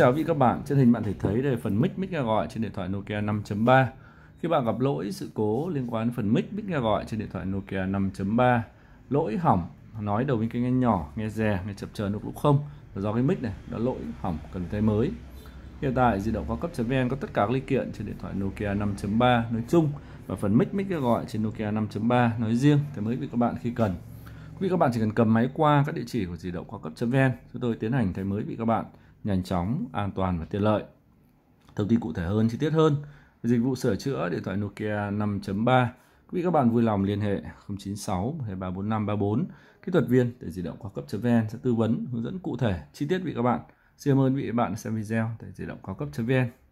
Chào vị các bạn, trên hình bạn thể thấy đây là phần mic mic nghe gọi trên điện thoại Nokia 5.3. Khi bạn gặp lỗi sự cố liên quan đến phần mic mic nghe gọi trên điện thoại Nokia 5.3, lỗi hỏng, nói đầu bên kia nghe nhỏ, nghe rè, nghe chập chờn lúc không là do cái mic này đã lỗi hỏng cần thay mới. Hiện tại di động cao cấp.vn có tất cả các linh kiện trên điện thoại Nokia 5.3 nói chung và phần mic mic nghe gọi trên Nokia 5.3 nói riêng thì mới vị các bạn khi cần. Quý vị các bạn chỉ cần cầm máy qua các địa chỉ của di động cao cấp.vn, chúng tôi tiến hành thay mới vị các bạn nhanh chóng, an toàn và tiện lợi. Thông tin cụ thể hơn, chi tiết hơn dịch vụ sửa chữa điện thoại Nokia 5.3. Quý vị các bạn vui lòng liên hệ 096 2345 34 kỹ thuật viên để di động cao cấp vn sẽ tư vấn hướng dẫn cụ thể chi tiết vị các bạn. Xin cảm ơn vị các bạn đã xem video tại di động cao cấp vn.